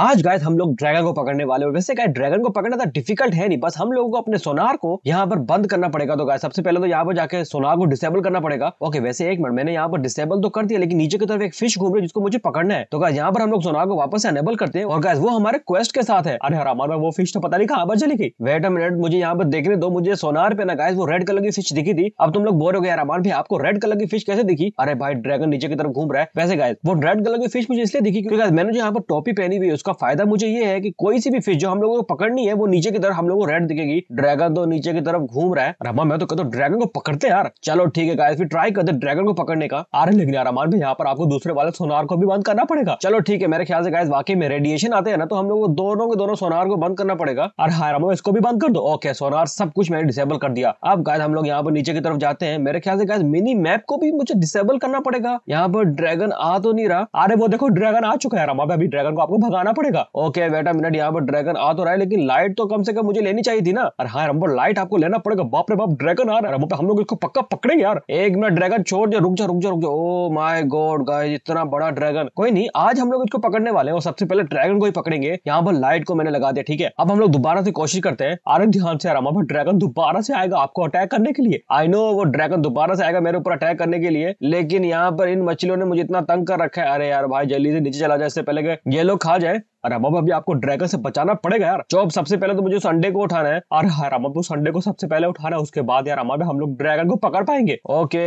आज गाय हम लोग ड्रैगन को पकड़ने वाले और वैसे गाय ड्रैगन को पकड़ना तो डिफिकल्ट है नहीं बस हम लोगों को अपने सोनार को यहाँ पर बंद करना पड़ेगा तो गाय सबसे पहले तो यहाँ पर जाकर सोनार को डिसेबल करना पड़ेगा ओके वैसे एक मिनट मैंने यहाँ पर डिसेबल तो कर दिया लेकिन नीचे की तरफ एक फिश घूम रही है जिसको मुझे पकड़ना है तो गाय यहाँ पर हम लोग सोनार को वापस एनेबल करते हैं और गाय वो हमारे क्वेस्ट के साथ है अरे हरा वो फिश तो पता नहीं कहा पर चली गई वेट अ मिनट मुझे यहाँ पर देखने दो मुझे सोनार पे ना गाय वो रेड कलर की फिश दिखी थी अब तुम लोग बोर हो गए अरमान भाई आपको रेड कलर की फिश कैसे दिखी अरे भाई ड्रैगन नीचे की तरफ घूम रहा है वैसे गाय वो रेड कलर की फिश मुझे इसलिए दिखी क्योंकि मैंने जो यहाँ पर टॉपी पहनी हुई है उसका उसका फायदा मुझे ये है कि कोई सी भी फिश जो हम लोगों को पकड़नी है वो नीचे की तरफ हम लोगों को रेड दिखेगी ड्रैगन तो नीचे की तरफ घूम रहा है रमा मैं तो कहता हूँ ड्रैगन को पकड़ते यार चलो ठीक है गाइस फिर ट्राई करते ड्रैगन को पकड़ने का आ रहे लेकिन यार भी यहाँ पर आपको दूसरे वाले सोनार को भी बंद करना पड़ेगा चलो ठीक है मेरे ख्याल से गाइस वाकई में रेडिएशन आते हैं ना तो हम लोग दोनों के दोनों सोनार को बंद करना पड़ेगा और हाँ रमो इसको भी बंद कर दो ओके सोनार सब कुछ मैंने डिसेबल कर दिया अब गाइस हम लोग यहाँ पर नीचे की तरफ जाते हैं मेरे ख्याल से गाइस मिनी मैप को भी मुझे डिसेबल करना पड़ेगा यहाँ पर ड्रैगन आ तो नहीं रहा अरे वो देखो ड्रैगन आ चुका है रमा अभी ड्रैगन को आपको भगाना पड़ेगा ओके बेटा मिनट यहाँ पर ड्रैगन आ तो रहा है लेकिन लाइट तो कम से कम मुझे लेनी चाहिए थी ना अरे हाँ रंबो लाइट आपको लेना पड़ेगा बाप रे बाप ड्रैगन आ रहा है हम लोग इसको पक्का पकड़ेंगे यार एक मिनट ड्रैगन छोड़ जा रुक जा रुक जा रुक जा ओ माय गॉड गाइस इतना बड़ा ड्रैगन कोई नहीं आज हम लोग इसको पकड़ने वाले हैं सबसे पहले ड्रैगन को ही पकड़ेंगे यहाँ पर लाइट को मैंने लगा दिया ठीक है अब हम लोग दोबारा से कोशिश करते हैं अरे ध्यान से आराम अब ड्रैगन दोबारा से आएगा आपको अटैक करने के लिए आई नो वो ड्रैगन दोबारा से आएगा मेरे ऊपर अटैक करने के लिए लेकिन यहाँ पर इन मछलियों ने मुझे इतना तंग कर रखा है अरे यार भाई जल्दी से नीचे चला जाए इससे पहले ये लोग खा जाए with अरे अब अभी आपको ड्रैगन से बचाना पड़ेगा यार जो सबसे पहले तो मुझे संडे को उठाना है और हर अब उस को सबसे पहले उठाना है उसके बाद यार हमारे हम लोग ड्रैगन को पकड़ पाएंगे ओके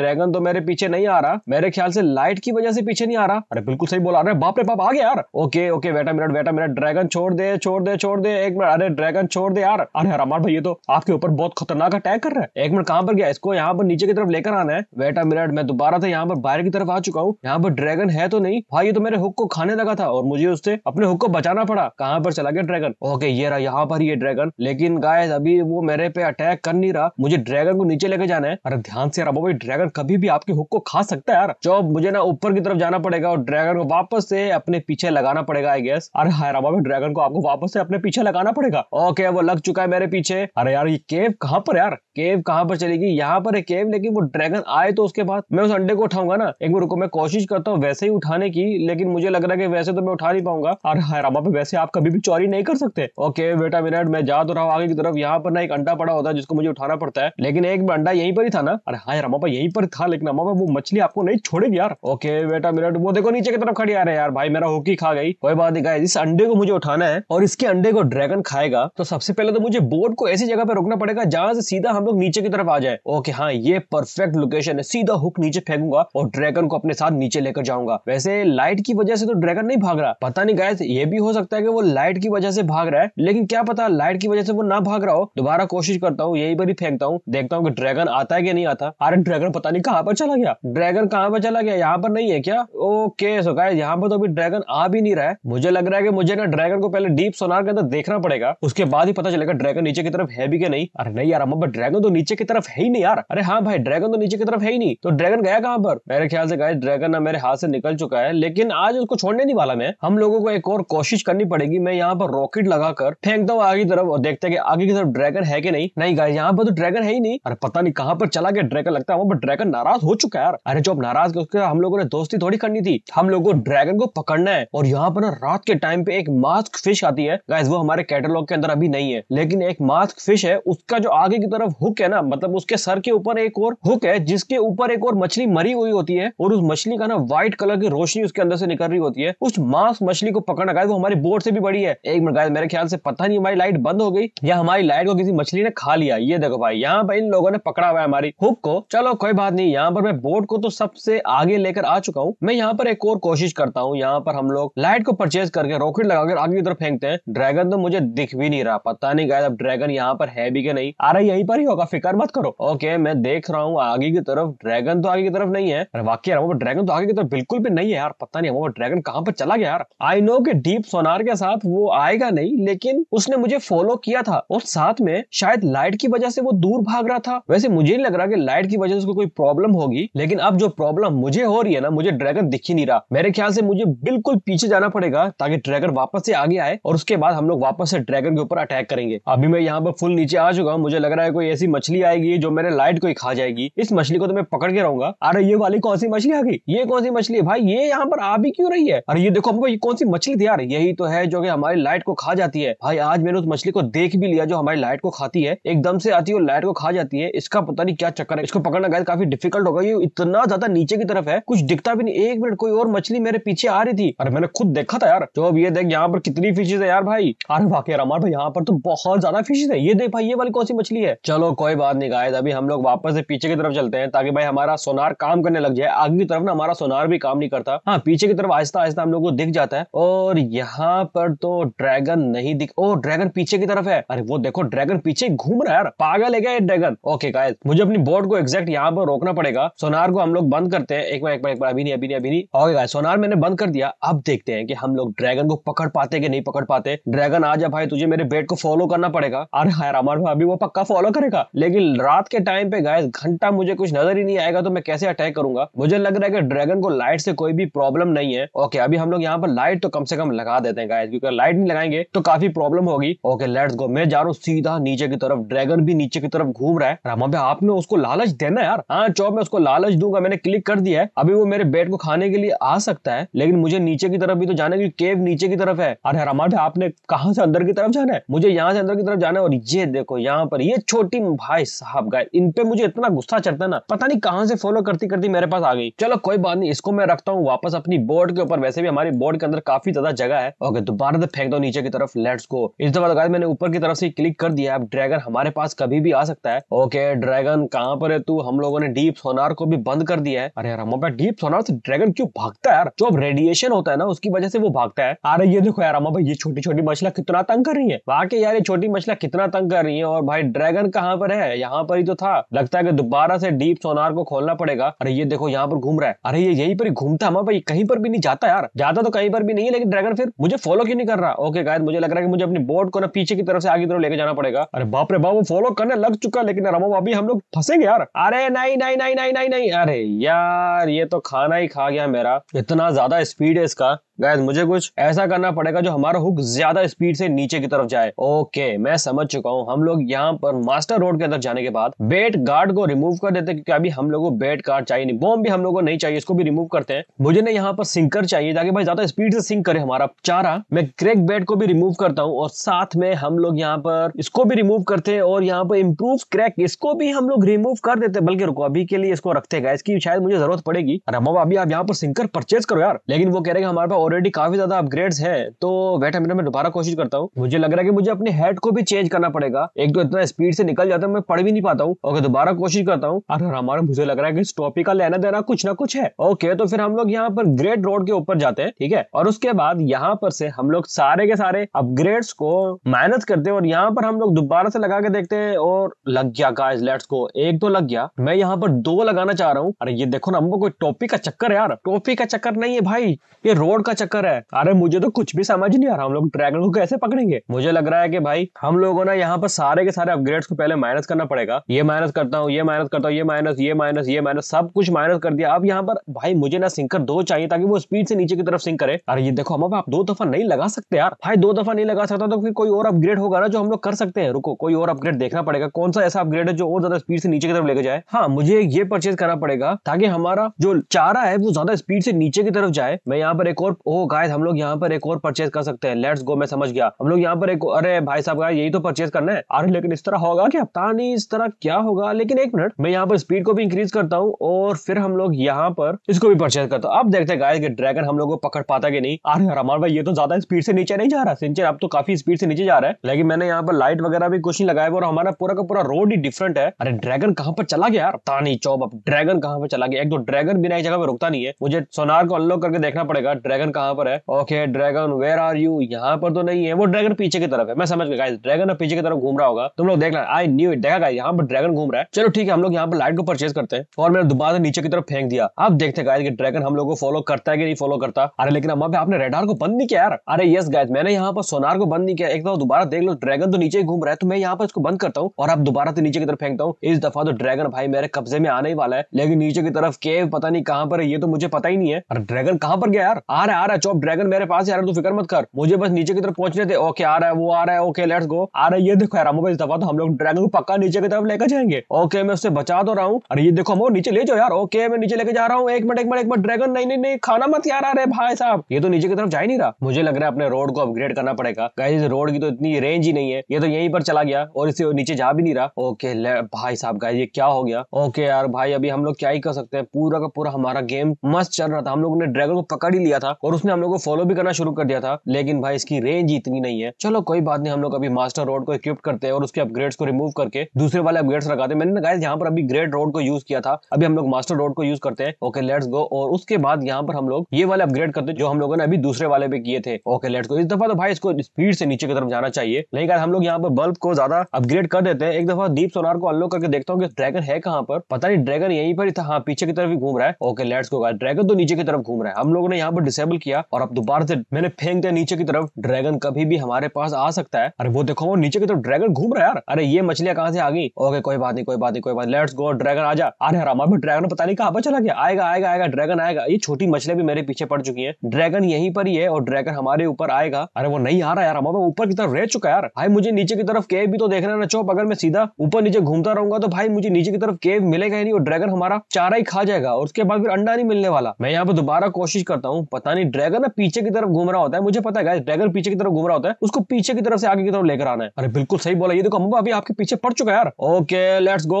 ड्रैगन तो मेरे पीछे नहीं आ रहा मेरे ख्याल से लाइट की वजह से पीछे नहीं आ रहा अरे बिल्कुल सही बोला बाप रे बाप आ गया यार ओके ओके बेटा मिनट बेटा मिनट ड्रैगन छोड़ दे छोड़ दे छोड़ दे एक मिनट अरे ड्रैगन छोड़ दे यार अरे हमार भाई ये तो आपके ऊपर बहुत खतरनाक अटैक कर रहा है एक मिनट कहाँ पर गया इसको यहाँ पर नीचे की तरफ लेकर आना है बेटा मिनट मैं दोबारा से यहाँ पर बाहर की तरफ आ चुका हूँ यहाँ पर ड्रैगन है तो नहीं भाई ये तो मेरे हुक को खाने लगा था और मुझे उससे अपने हुक को बचाना पड़ा कहाँ पर चला गया ड्रैगन ओके ये रहा यहाँ पर ये ड्रैगन लेकिन गाय अभी वो मेरे पे अटैक कर नहीं रहा मुझे ड्रैगन को नीचे लेके जाना है अरे ध्यान से यार भाई ड्रैगन कभी भी आपके हुक को खा सकता है यार जो मुझे ना ऊपर की तरफ जाना पड़ेगा और ड्रैगन को वापस से अपने पीछे लगाना पड़ेगा आई गेस अरे हाय राबा ड्रैगन को आपको वापस से अपने पीछे लगाना पड़ेगा ओके वो लग चुका है मेरे पीछे अरे यार ये केव कहाँ पर यार केव कहाँ पर चलेगी यहाँ पर है केव लेकिन वो ड्रैगन आए तो उसके बाद मैं उस अंडे को उठाऊंगा ना एक बार रुको मैं कोशिश करता हूँ वैसे ही उठाने की लेकिन मुझे लग रहा है कि वैसे तो मैं उठा नहीं पाऊंगा और हराबा पे वैसे आप कभी भी चोरी नहीं कर सकते ओके बेटा मिनट मैं जा तो रहा हूँ आगे की तरफ यहाँ पर ना एक अंडा पड़ा होता है जिसको मुझे उठाना पड़ता है लेकिन एक अंडा यहीं पर ही था ना अरे हाँ रामा पा यहीं पर था लेकिन अमा वो मछली आपको नहीं छोड़ेगी यार ओके बेटा मिनट वो देखो नीचे की तरफ खड़ी आ रहे यार भाई मेरा होकी खा गई कोई बात नहीं इस अंडे को मुझे उठाना है और इसके अंडे को ड्रैगन खाएगा तो सबसे पहले तो मुझे बोट को ऐसी जगह पर रोकना पड़ेगा जहां से सीधा हम लोग नीचे की तरफ आ जाए ओके हाँ ये परफेक्ट लोकेशन है सीधा हुक नीचे फेंकूंगा और ड्रैगन को अपने साथ नीचे लेकर जाऊंगा वैसे लाइट की वजह से तो ड्रैगन नहीं भाग रहा पता नहीं गाय शायद ये भी हो सकता है कि वो लाइट की वजह से भाग रहा है लेकिन क्या पता लाइट की वजह से वो ना भाग रहा हो दोबारा कोशिश करता हूँ यही बार ही फेंकता हूँ देखता हूँ कि ड्रैगन आता है कि नहीं आता अरे ड्रैगन पता नहीं कहाँ पर चला गया ड्रैगन कहाँ पर चला गया यहाँ पर नहीं है क्या ओके सो गाइस यहाँ पर तो अभी ड्रैगन आ भी नहीं रहा है मुझे लग रहा है कि मुझे ना ड्रैगन को पहले डीप सोनार के अंदर देखना पड़ेगा उसके बाद ही पता चलेगा ड्रैगन नीचे की तरफ है भी कि नहीं अरे नहीं यार अम्मा ड्रैगन तो नीचे की तरफ है ही नहीं यार अरे हाँ भाई ड्रैगन तो नीचे की तरफ है ही नहीं तो ड्रैगन गया कहाँ पर मेरे ख्याल से गाय ड्रैगन ना मेरे हाथ से निकल चुका है लेकिन आज उसको छोड़ने नहीं वाला मैं हम लोगों को एक और कोशिश करनी पड़ेगी मैं यहाँ पर रॉकेट लगाकर फेंकता हूँ आगे की तरफ और देखते हैं कि आगे की तरफ ड्रैगन है कि नहीं नहीं गाइस यहाँ पर तो ड्रैगन है ही नहीं अरे पता नहीं कहाँ पर चला गया ड्रैगन लगता है वहां पर ड्रैगन नाराज हो चुका है यार अरे जो नाराज उसके हम लोगों ने दोस्ती थोड़ी करनी थी हम लोगों को ड्रैगन को पकड़ना है और यहाँ पर रात के टाइम पे एक मास्क फिश आती है गाइस वो हमारे कैटेलॉग के अंदर अभी नहीं है लेकिन एक मास्क फिश है उसका जो आगे की तरफ हुक है ना मतलब उसके सर के ऊपर एक और हुक है जिसके ऊपर एक और मछली मरी हुई होती है और उस मछली का ना व्हाइट कलर की रोशनी उसके अंदर से निकल रही होती है उस मास्क मछली को पकड़ पकड़ना गाइस वो हमारी बोट से भी बड़ी है एक मिनट गाइस मेरे ख्याल से पता नहीं हमारी लाइट बंद हो गई या हमारी लाइट को किसी मछली ने खा लिया ये देखो भाई यहाँ पर इन लोगों ने पकड़ा हुआ है हमारी हुक को चलो कोई बात नहीं यहाँ पर मैं बोट को तो सबसे आगे लेकर आ चुका हूँ मैं यहाँ पर एक और कोशिश करता हूँ यहाँ पर हम लोग लाइट को परचेज करके रॉकेट लगाकर आगे की तरफ फेंकते हैं ड्रैगन तो मुझे दिख भी नहीं रहा पता नहीं गायद अब ड्रैगन यहाँ पर है भी के नहीं आ रहा यहीं पर ही होगा फिक्र मत करो ओके मैं देख रहा हूँ आगे की तरफ ड्रैगन तो आगे की तरफ नहीं है वाकई ड्रैगन तो आगे की तरफ बिल्कुल भी नहीं है यार पता नहीं वो ड्रैगन कहाँ पर चला गया यार आई नो क्योंकि डीप सोनार के साथ वो आएगा नहीं लेकिन उसने मुझे फॉलो किया था और साथ में शायद लाइट की वजह से वो दूर भाग रहा था वैसे मुझे नहीं लग रहा कि लाइट की वजह से उसको कोई प्रॉब्लम होगी लेकिन अब जो प्रॉब्लम मुझे हो रही है ना मुझे ड्रैगन दिख ही नहीं रहा मेरे ख्याल से मुझे बिल्कुल पीछे जाना पड़ेगा ताकि ड्रैगन वापस से आगे आए और उसके बाद हम लोग वापस से ड्रैगन के ऊपर अटैक करेंगे अभी मैं यहाँ पर फुल नीचे आ चुका हूँ मुझे लग रहा है कोई ऐसी मछली आएगी जो मेरे लाइट को ही खा जाएगी इस मछली को तो मैं पकड़ के रहूंगा अरे ये वाली कौन सी मछली आ गई ये कौन सी मछली है भाई ये यहाँ पर आ भी क्यों रही है अरे ये देखो हमको ये कौन सी मछली खरीद यार यही तो है जो कि हमारी लाइट को खा जाती है भाई आज मैंने उस मछली को देख भी लिया जो हमारी लाइट को खाती है एकदम से आती है लाइट को खा जाती है इसका पता नहीं क्या चक्कर है इसको पकड़ना गाय काफी डिफिकल्ट होगा ये इतना ज्यादा नीचे की तरफ है कुछ दिखता भी नहीं एक मिनट कोई और मछली मेरे पीछे आ रही थी अरे मैंने खुद देखा था यार जो अब ये देख यहाँ पर कितनी फिशेज है यार भाई अरे वाकई यार हमारे यहाँ पर तो बहुत ज्यादा फिशेज है ये देख भाई ये वाली कौन सी मछली है चलो कोई बात नहीं गायद अभी हम लोग वापस से पीछे की तरफ चलते हैं ताकि भाई हमारा सोनार काम करने लग जाए आगे की तरफ ना हमारा सोनार भी काम नहीं करता हाँ पीछे की तरफ आहिस्ता आहिस्ता हम लोग को दिख जाता है और और यहाँ पर तो ड्रैगन नहीं दिख ओ ड्रैगन पीछे की तरफ है अरे वो देखो ड्रैगन पीछे घूम रहा है यार पागल है क्या ये ड्रैगन ओके गाइस मुझे अपनी बोट को एग्जैक्ट यहाँ पर रोकना पड़ेगा सोनार को हम लोग बंद करते हैं एक बार एक बार एक बार अभी नहीं अभी नहीं अभी नहीं ओके गाइस सोनार मैंने बंद कर दिया अब देखते हैं कि हम लोग ड्रैगन को पकड़ पाते कि नहीं पकड़ पाते ड्रैगन आ जा भाई तुझे मेरे बेट को फॉलो करना पड़ेगा अरे हाँ यार अमर भाभी वो पक्का फॉलो करेगा लेकिन रात के टाइम पे गाय घंटा मुझे कुछ नजर ही नहीं आएगा तो मैं कैसे अटैक करूंगा मुझे लग रहा है कि ड्रैगन को लाइट से कोई भी प्रॉब्लम नहीं है ओके अभी हम लोग यहाँ पर लाइट तो कम से कम लगा देते हैं गाइस क्योंकि लाइट नहीं लगाएंगे तो काफी प्रॉब्लम होगी ओके लेट्स गो मैं जा रहा हूँ सीधा नीचे की तरफ ड्रैगन भी नीचे की तरफ घूम रहा है रामा भाई आपने उसको लालच देना यार हाँ चौब मैं उसको लालच दूंगा मैंने क्लिक कर दिया है अभी वो मेरे बेड को खाने के लिए आ सकता है लेकिन मुझे नीचे की तरफ भी तो जाना है केव नीचे की तरफ है अरे रामा भाई आपने कहा से अंदर की तरफ जाना है मुझे यहाँ से अंदर की तरफ जाना है और ये देखो यहाँ पर ये छोटी भाई साहब गाय इन पे मुझे इतना गुस्सा चढ़ता है ना पता नहीं कहाँ से फॉलो करती करती मेरे पास आ गई चलो कोई बात नहीं इसको मैं रखता हूँ वापस अपनी बोर्ड के ऊपर वैसे भी हमारी बोर्ड के अंदर काफी ज्यादा जगह है ओके दोबारा से फेंक दो नीचे की तरफ लेट्स गो इस दफा तो मैंने ऊपर की तरफ से क्लिक कर दिया अब ड्रैगन हमारे पास कभी भी आ सकता है ओके ड्रैगन कहाँ पर है तू हम लोगों ने डीप सोनार को भी बंद कर दिया है अरे यार हमारे डीप सोनार से ड्रैगन क्यों भागता है यार जो रेडिएशन होता है ना उसकी वजह से वो भागता है अरे ये देखो यार हमारे ये छोटी छोटी मछलियां कितना तंग कर रही है वाकई यार ये छोटी मछलियां कितना तंग कर रही है और भाई ड्रैगन कहाँ पर है यहाँ पर ही तो था लगता है कि दोबारा से डीप सोनार को खोलना पड़ेगा अरे ये देखो यहाँ पर घूम रहा है अरे ये यही पर घूमता हमारा भाई कहीं पर भी नहीं जाता यार जाता तो कहीं पर भी नहीं है लेकिन ड्रैगन फिर मुझे फॉलो क्यों नहीं कर रहा ओके गायद मुझे लग रहा है कि मुझे अपनी बोट को ना पीछे की तरफ से आगे तरफ लेके जाना पड़ेगा अरे बाप रे बाप वो फॉलो करने लग चुका लेकिन रमो अभी हम लोग फंसेंगे यार अरे नहीं नहीं नहीं नहीं नहीं नहीं अरे यार ये तो खाना ही खा गया मेरा इतना ज्यादा स्पीड है इसका गैस मुझे कुछ ऐसा करना पड़ेगा जो हमारा हुक ज्यादा स्पीड से नीचे की तरफ जाए ओके मैं समझ चुका हूँ हम लोग यहाँ पर मास्टर रोड के अंदर जाने के बाद बेट गार्ड को रिमूव कर देते क्योंकि अभी हम लोग को बेट गार्ड चाहिए नहीं बॉम्ब भी हम लोग को नहीं चाहिए इसको भी रिमूव करते हैं मुझे ना यहाँ पर सिंकर चाहिए ताकि भाई ज्यादा स्पीड से सिंक करे हमारा चारा मैं क्रेक बेट को भी रिमूव करता हूँ और साथ में हम लोग यहाँ पर इसको भी रिमूव करते हैं और यहाँ पर इम्प्रूव क्रैक इसको भी हम लोग रिमूव कर देते बल्कि रुको अभी के लिए इसको रखते गए इसकी शायद मुझे जरूरत पड़ेगी अरे अभी आप यहाँ पर सिंकर परचेज करो यार लेकिन वो कह रहे हैं हमारे पास ऑलरेडी काफी ज्यादा अपग्रेड्स है तो वेट हेमिलर में दोबारा कोशिश करता हूँ मुझे लग रहा है कि मुझे अपने हेड को भी चेंज करना पड़ेगा एक तो इतना स्पीड से निकल जाता है मैं पढ़ भी नहीं पाता हूँ अगर दोबारा कोशिश करता हूँ अगर हमारा मुझे लग रहा है कि इस टॉपिक का लेना देना कुछ ना कुछ है ओके तो फिर हम लोग यहाँ पर ग्रेट रोड के ऊपर जाते हैं ठीक है और उसके बाद यहाँ पर से हम लोग सारे के सारे अपग्रेड्स को मेहनत करते हैं और यहाँ पर हम लोग दोबारा से लगा के देखते हैं और लग गया गाइस लेट्स गो एक तो लग गया मैं यहाँ पर दो लगाना चाह रहा हूँ अरे ये देखो ना हमको कोई टॉपिक का चक्कर यार टॉपिक का चक्कर नहीं है भाई ये रोड का चक्कर है अरे मुझे तो कुछ भी समझ नहीं आ रहा हम लोग ड्रैगन को कैसे पकड़ेंगे मुझे लग रहा है कि भाई हम लोगों ना यहाँ पर सारे के सारे अपग्रेड्स को पहले माइनस करना पड़ेगा ये माइनस करता हूँ ये माइनस करता हूँ ये माइनस ये माइनस ये माइनस सब कुछ माइनस कर दिया अब यहाँ पर भाई मुझे ना सिंकर दो चाहिए ताकि वो स्पीड से नीचे की तरफ सिंक करे अरे ये देखो हम आप दो दफा नहीं लगा सकते यार भाई दो दफा नहीं लगा सकता तो फिर कोई और अपग्रेड होगा ना जो हम लोग कर सकते हैं रुको कोई और अपग्रेड देखना पड़ेगा कौन सा ऐसा अपग्रेड है जो और ज्यादा स्पीड से नीचे की तरफ लेके जाए हाँ मुझे ये परचेज करना पड़ेगा ताकि हमारा जो चारा है वो ज्यादा स्पीड से नीचे की तरफ जाए मैं यहाँ पर एक और ओ गाइस हम लोग यहाँ पर एक और परचेज कर सकते हैं लेट्स गो मैं समझ गया हम लोग यहाँ पर एक अरे भाई साहब गाइस यही तो परचेज करना है अरे लेकिन इस तरह होगा क्या पता नहीं इस तरह क्या होगा लेकिन एक मिनट मैं यहाँ पर स्पीड को भी इंक्रीज करता हूँ और फिर हम लोग यहाँ पर इसको भी परचेज करता हूँ अब देखते हैं गाइस ड्रैगन हम लोग को पकड़ पाता कि नहीं अरे हरमान भाई ये तो ज्यादा स्पीड से नीचे नहीं जा रहा सिंचर अब तो काफी स्पीड से नीचे जा रहा है लेकिन मैंने यहाँ पर लाइट वगैरह भी कुछ नहीं लगाया और हमारा पूरा का पूरा रोड ही डिफरेंट है अरे ड्रैगन कहाँ पर चला गया पता नहीं चौब अब ड्रैगन कहाँ पर चला गया एक तो ड्रैगन बिना एक जगह पर रुकता नहीं है मुझे सोनार को अनलॉक करके देखना पड़ेगा ड्रैगन कहां पर है okay dragon where are you यहाँ पर तो नहीं है वो ड्रैगन पीछे की तरफ है मैं समझ गया ड्रैगन पीछे की तरफ घूम रहा होगा तुम लोग देखना आई न्यू इट देखा यहाँ पर ड्रैगन घूम रहा है चलो ठीक है हम लोग यहाँ पर लाइट को परचेज करते हैं और मैंने दोबारा नीचे की तरफ फेंक दिया अब देखते गाय ड्रैगन हम लोग को फॉलो करता है कि नहीं फॉलो करता अरे लेकिन अब आपने रेडार को बंद नहीं किया यार अरे यस गाइस मैंने यहाँ पर सोनार को बंद नहीं किया एक दफा दोबारा देख लो ड्रैगन तो नीचे घूम रहा है तो मैं यहाँ पर इसको बंद करता हूँ और आप दोबारा से नीचे की तरफ फेंकता हूँ इस दफा तो ड्रैगन भाई मेरे कब्जे में आने ही वाला है लेकिन नीचे की तरफ केव पता नहीं कहाँ पर है ये तो मुझे पता ही नहीं है अरे ड्रैगन कहाँ पर गया यार आ रहा आ रहा है चौप ड्रैगन मेरे पास आ रहा है तू फिक्र मत कर मुझे बस नीचे की तरफ पहुंचने थे ओके आ रहा है वो आ रहा है ओके लेट्स गो आ रहा है ये देखो यार इस दफा तो हम लोग ड्रैगन को पक्का नीचे की तरफ लेकर जाएंगे ओके मैं उससे बचा तो रहा हूँ अरे ये देखो हम नीचे ले जाओ यार ओके मैं नीचे लेके जा रहा हूँ एक मिनट एक मिनट एक मिनट ड्रैगन नहीं नहीं नहीं खाना मत यार आ अरे भाई साहब ये तो नीचे की तरफ जा ही नहीं रहा मुझे लग रहा है अपने रोड को अपग्रेड करना पड़ेगा इस रोड की तो इतनी रेंज ही नहीं है ये तो यहीं पर चला गया और इससे नीचे जा भी नहीं रहा ओके भाई साहब गाइज ये क्या हो गया ओके यार भाई अभी हम लोग क्या ही कर सकते हैं पूरा का पूरा हमारा गेम मस्त चल रहा था हम लोगों ने ड्रैगन को पकड़ ही लिया था और उसने हम लोग को फॉलो भी करना शुरू कर दिया था लेकिन भाई इसकी रेंज इतनी नहीं है चलो कोई बात नहीं हम लोग अभी मास्टर रोड को इक्विप करते हैं और उसके अपग्रेड्स को रिमूव करके दूसरे वाले अपग्रेड्स लगाते हैं मैंने कहा यहाँ पर अभी ग्रेट रोड को यूज किया था अभी हम लोग मास्टर रोड को यूज करते हैं ओके लेट्स गो और उसके बाद यहाँ पर हम लोग ये वाले अपग्रेड करते जो हम लोगों ने अभी दूसरे वाले पे किए थे ओके लेट्स गो इस दफा तो भाई इसको स्पीड से नीचे की तरफ जाना चाहिए नहीं कहा हम लोग यहाँ पर बल्ब को ज्यादा अपग्रेड कर देते हैं एक दफा दीप सोनार को अनलॉक करके देखता हूँ कि ड्रैगन है कहाँ पर पता नहीं ड्रैगन यहीं पर ही था हाँ पीछे की तरफ ही घूम रहा है ओके लेट्स गो ड्रैगन तो नीचे की तरफ घूम रहा है हम लोगों ने यहाँ पर डिसेबल किया और अब दोबारा से मैंने फेंक दिया नीचे की तरफ ड्रैगन कभी भी हमारे पास आ सकता है अरे वो देखो वो नीचे की तरफ ड्रैगन घूम रहा है यार अरे ये मछलियां कहाँ से आ गई ओके कोई बात नहीं कोई बात नहीं कोई बात लेट्स गो ड्रैगन आ जा अरे हरा भी ड्रैगन पता नहीं कहाँ पर चला गया आएगा आएगा आएगा ड्रैगन आएगा ये छोटी मछलियां भी मेरे पीछे पड़ चुकी है ड्रैगन यहीं पर ही है और ड्रैगन हमारे ऊपर आएगा अरे वो नहीं आ रहा यार ऊपर की तरफ रह चुका यार भाई मुझे नीचे की तरफ केव भी तो देखना ना चौप अगर मैं सीधा ऊपर नीचे घूमता रहूंगा तो भाई मुझे नीचे की तरफ केव मिलेगा ही नहीं और ड्रैगन हमारा चारा ही खा जाएगा और उसके बाद फिर अंडा नहीं मिलने वाला मैं यहाँ पर दोबारा कोशिश करता हूँ पता नहीं ड्रैगन ना पीछे की तरफ घूम रहा होता है मुझे पता है ड्रैगन पीछे की तरफ घूम रहा होता है उसको पीछे की तरफ से आगे की तरफ लेकर आना है अरे बिल्कुल सही बोला ये देखो अम्बा अभी आपके पीछे पड़ चुका है यार ओके लेट्स गो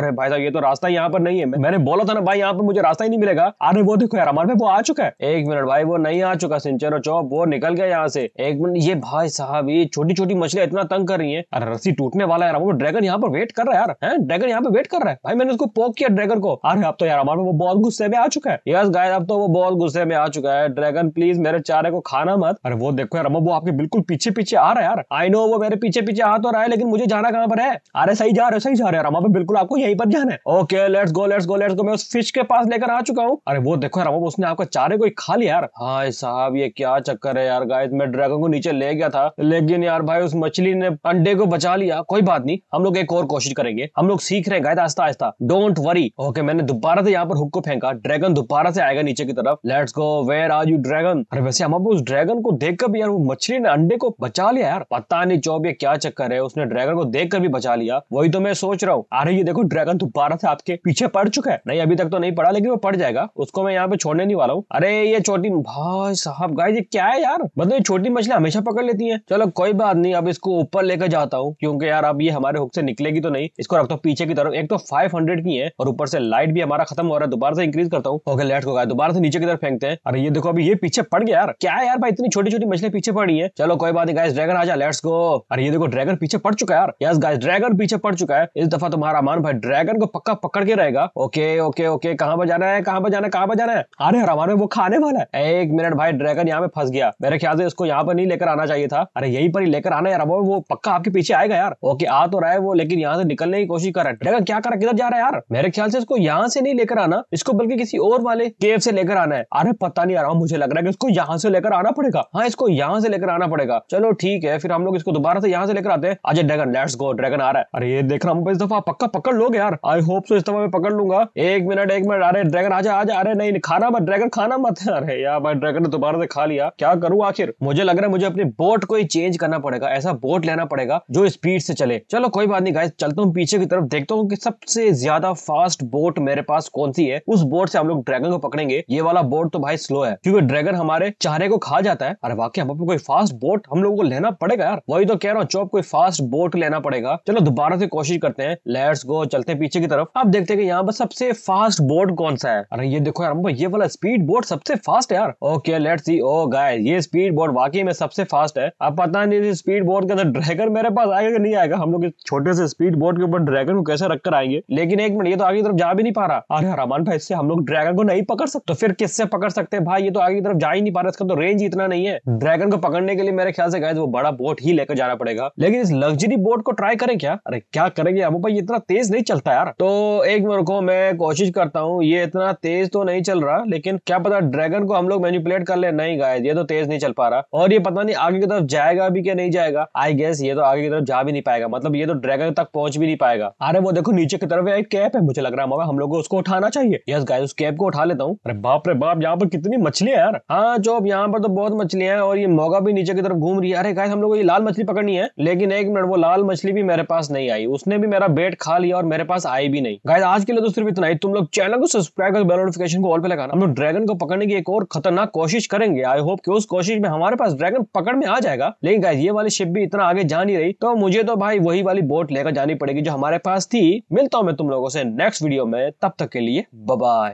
अरे भाई साहब ये तो रास्ता यहाँ पर नहीं है मैंने बोला था ना भाई यहाँ पर मुझे रास्ता ही नहीं मिलेगा अरे वो देखो यार हमारे वो आ चुका है एक मिनट भाई वो नहीं आ चुका सिंचर चौप वो निकल गया यहाँ से एक मिनट ये भाई साहब ये छोटी छोटी मछलियां इतना तंग कर रही है अरे रस्सी टूटने वाला है वो ड्रैगन यहाँ पर वेट कर रहा है यार ड्रैगन यहाँ पे वेट कर रहा है भाई मैंने उसको पोक किया ड्रैगन को अरे अब तो यार हमारे वो बहुत गुस्से में आ चुका है यस गाय अब तो वो बहुत गुस्से में आ चुका है ड्रैगन प्लीज मेरे चारे को खाना मत अरे वो देखो यार वो आपके बिल्कुल पीछे पीछे आ रहा है यार आई नो वो मेरे पीछे पीछे आ तो रहा है लेकिन मुझे जाना कहाँ पर है अरे सही जा रहे हो सही जा रहे हो रमा बिल्कुल आपको यही पर जाना है okay let's go let's go let's go मैं उस फिश के पास लेकर आ चुका हूँ अरे वो देखो यार उसने आपका चारे को ही खा लिया यार हाय साहब ये क्या चक्कर है यार गाइस मैं ड्रैगन को नीचे ले गया था लेकिन यार भाई उस मछली ने अंडे को बचा लिया कोई बात नहीं हम लोग एक और कोशिश करेंगे हम लोग सीख रहे हैं आस्ता आस्ता डोंट वरी ओके मैंने दोबारा से यहाँ पर हुक को फेंका ड्रैगन दोबारा से आएगा नीचे की तरफ let's go where are you you dragon अरे वैसे हम अब उस ड्रैगन को देख कर भी यार वो मछली ने अंडे को बचा लिया यार पता नहीं चौब ये क्या चक्कर है उसने ड्रैगन को देख कर भी बचा लिया वही तो मैं सोच रहा हूँ अरे ये देखो ड्रैगन दोबारा तो से आपके पीछे पड़ चुका है नहीं अभी तक तो नहीं पड़ा लेकिन वो पड़ जाएगा उसको मैं यहाँ पे छोड़ने नहीं वाला हूँ अरे ये छोटी भाई साहब गाय ये क्या है यार मतलब ये छोटी मछली हमेशा पकड़ लेती है चलो कोई बात नहीं अब इसको ऊपर लेकर जाता हूँ क्योंकि यार अब ये हमारे हुक से निकलेगी तो नहीं इसको रखता हूँ पीछे की तरफ एक तो फाइव हंड्रेड की है और ऊपर से लाइट भी हमारा खत्म हो रहा है दोबारा से इंक्रीज करता हूँ ओके लेट को दोबारा से नीचे की तरफ फेंकते हैं अरे ये देखो अभी ये पीछे पड़ गया यार क्या है यार भाई इतनी छोटी छोटी मछली पीछे पड़ी है चलो कोई बात नहीं गाइस ड्रैगन आजा लेट्स गो अरे ये देखो ड्रैगन पीछे पड़ चुका है यार गाइस ड्रैगन पीछे पड़ चुका है इस दफा तुम्हारा अमान भाई ड्रैगन को पक्का पकड़ के रहेगा ओके ओके ओके कहाँ पर जाना है कहाँ पर जाना है कहाँ पर जाना है अरे हमारे वो खाने वाला है एक मिनट भाई ड्रैगन यहाँ पे फंस गया मेरे ख्याल से उसको यहाँ पर नहीं लेकर आना चाहिए था अरे यही पर ही लेकर आना यार वो पक्का आपके पीछे आएगा यार ओके आ तो रहा है वो लेकिन यहाँ से निकलने की कोशिश कर रहा है ड्रैगन क्या कर किधर जा रहा है यार मेरे ख्याल से इसको यहाँ से नहीं लेकर आना इसको बल्कि किसी और वाले केव से लेकर आना है अरे पता नहीं आ रहा मुझे मुझे लग रहा है कि इसको यहाँ से लेकर आना पड़ेगा हाँ इसको यहाँ से लेकर आना पड़ेगा चलो ठीक है फिर हम लोग इसको दोबारा से यहाँ से लेकर आते हैं Ajay dragon let's go dragon आ रहा है अरे ये देख रहा हूँ इस दफा पक्का पकड़ लोगे यार आई होप सो इस दफा मैं पकड़ लूंगा एक मिनट एक मिनट अरे ड्रैगन आजा आजा अरे नहीं खाना मत ड्रैगन खाना मत अरे यार भाई ड्रैगन ने दोबारा से खा लिया क्या करूँ आखिर मुझे लग रहा है मुझे अपनी बोट को ही चेंज करना पड़ेगा ऐसा बोट लेना पड़ेगा जो स्पीड से चले चलो कोई बात नहीं गाय चलता हूँ पीछे की तरफ देखता हूँ कि सबसे ज्यादा फास्ट बोट मेरे पास कौन सी है उस बोट से हम लोग ड्रैगन को पकड़ेंगे ये वाला बोट तो भाई स्लो है क्योंकि ड्रैगन हमारे चारे को खा जाता है अरे वाकई हम अपने कोई फास्ट बोट हम लोगों को लेना पड़ेगा यार वही तो कह रहा हूँ चौप कोई फास्ट बोट लेना पड़ेगा चलो दोबारा से कोशिश करते हैं लेट्स गो चलते हैं पीछे की तरफ आप देखते हैं कि यहाँ पर सबसे फास्ट बोट कौन सा है अरे ये देखो यार ये वाला स्पीड बोट सबसे फास्ट है यार ओके लेट सी ओ गाय ये स्पीड बोट वाकई में सबसे फास्ट है अब पता नहीं स्पीड बोट के अंदर ड्रैगन मेरे पास आएगा कि नहीं आएगा हम लोग छोटे से स्पीड बोट के ऊपर ड्रैगन को कैसे रखकर आएंगे लेकिन एक मिनट ये तो आगे तरफ जा भी नहीं पा रहा अरे रमान भाई इससे हम लोग ड्रैगन को नहीं पकड़ सकते तो फिर किससे पकड़ सकते हैं भाई ये तो आगे की तरफ जा ही नहीं पा रहा इसका तो रेंज इतना नहीं है ड्रैगन को पकड़ने के लिए मेरे ख्याल से गए वो बड़ा बोट ही लेकर जाना पड़ेगा लेकिन इस लग्जरी बोट को ट्राई करें क्या अरे क्या करेंगे अब भाई इतना तेज नहीं चलता यार तो एक मेरे को मैं कोशिश करता हूँ ये इतना तेज तो नहीं चल रहा लेकिन क्या पता ड्रैगन को हम लोग मैनिपुलेट कर ले नहीं गाय ये तो तेज नहीं चल पा रहा और ये पता नहीं आगे की तरफ जाएगा भी क्या नहीं जाएगा आई गेस ये तो आगे की तरफ जा भी नहीं पाएगा मतलब ये तो ड्रैगन तक पहुंच भी नहीं पाएगा अरे वो देखो नीचे की तरफ एक कैप है मुझे लग रहा है हम लोग को उसको उठाना चाहिए यस गाय उस कैप को उठा लेता हूँ अरे बाप रे बाप यहाँ पर कितनी मछली यार हाँ जो अब यहाँ पर तो बहुत मछलियां हैं और ये मोगा भी नीचे की तरफ घूम रही है अरे गाइस हम लोग को ये लाल मछली पकड़नी है लेकिन एक मिनट वो लाल मछली भी मेरे पास नहीं आई उसने भी मेरा बेट खा लिया और मेरे पास आई भी नहीं गाइस आज के लिए तो सिर्फ इतना ही तुम लोग चैनल को सब्सक्राइब कर बेल नोटिफिकेशन को ऑल पे लगाना हम लोग ड्रैगन को पकड़ने की एक और खतरनाक कोशिश करेंगे आई होप कि उस कोशिश में हमारे पास ड्रैगन पकड़ में आ जाएगा लेकिन गाइस ये वाली शिप भी इतना आगे जा नहीं रही तो मुझे तो भाई वही वाली बोट लेकर जानी पड़ेगी जो हमारे पास थी मिलता हूँ मैं तुम लोगों से नेक्स्ट वीडियो में तब तक के लिए बबाई